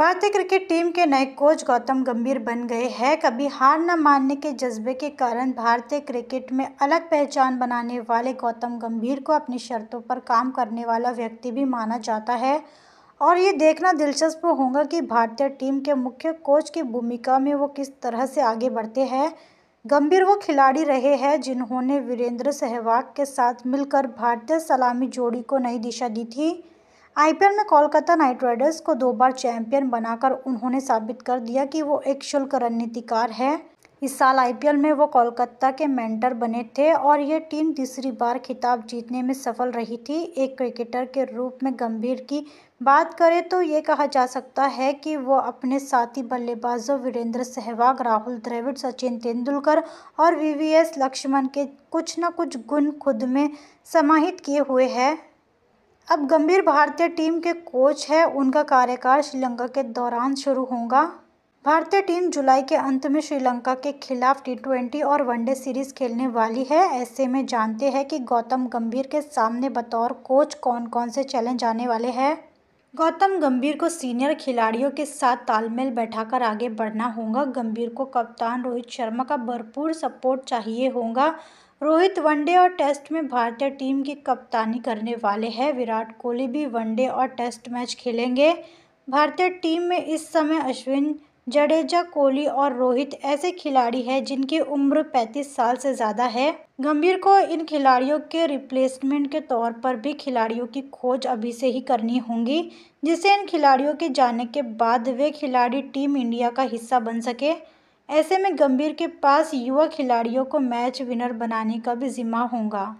भारतीय cricket team के नए कोच गौतम गंभीर बन गए हैं कभी हार न मानने के जज्बे के कारण भारतीय क्रिकेट में अलग पहचान बनाने वाले गौतम गंभीर को अपनी शर्तों पर काम करने वाला व्यक्ति भी माना जाता है और ये देखना दिलचस्प होगा कि भारतीय टीम के मुख्य कोच की भूमिका में वो किस तरह से आगे बढ़ते हैं गंभीर वो खिलाड़ी रहे हैं जिन्होंने वीरेंद्र सहवाग के साथ मिलकर भारतीय सलामी जोड़ी को नई दिशा दी थी आईपीएल में कोलकाता नाइट राइडर्स को दो बार चैंपियन बनाकर उन्होंने साबित कर दिया कि वो एक शुल्क रणनीतिकार है इस साल आईपीएल में वो कोलकाता के मेंटर बने थे और ये टीम तीसरी बार खिताब जीतने में सफल रही थी एक क्रिकेटर के रूप में गंभीर की बात करें तो ये कहा जा सकता है कि वो अपने साथी बल्लेबाजों वीरेंद्र सहवाग राहुल द्रविड़ सचिन तेंदुलकर और वीवीएस लक्ष्मण के कुछ न कुछ गुण खुद में समाहित किए हुए हैं अब गंभीर भारतीय टीम के कोच है उनका कार्यकाल श्रीलंका के दौरान शुरू होगा भारतीय टीम जुलाई के अंत में श्रीलंका के खिलाफ टी ट्वेंटी और वनडे सीरीज खेलने वाली है ऐसे में जानते हैं कि गौतम गंभीर के सामने बतौर कोच कौन कौन से चैलेंज आने वाले हैं गौतम गंभीर को सीनियर खिलाड़ियों के साथ तालमेल बैठाकर आगे बढ़ना होगा गंभीर को कप्तान रोहित शर्मा का भरपूर सपोर्ट चाहिए होगा रोहित वनडे और टेस्ट में भारतीय टीम की कप्तानी करने वाले हैं विराट कोहली भी वनडे और टेस्ट मैच खेलेंगे भारतीय टीम में इस समय अश्विन जडेजा कोहली और रोहित ऐसे खिलाड़ी हैं जिनकी उम्र 35 साल से ज़्यादा है गंभीर को इन खिलाड़ियों के रिप्लेसमेंट के तौर पर भी खिलाड़ियों की खोज अभी से ही करनी होगी जिससे इन खिलाड़ियों के जाने के बाद वे खिलाड़ी टीम इंडिया का हिस्सा बन सके ऐसे में गंभीर के पास युवा खिलाड़ियों को मैच विनर बनाने का भी जिम्मा होगा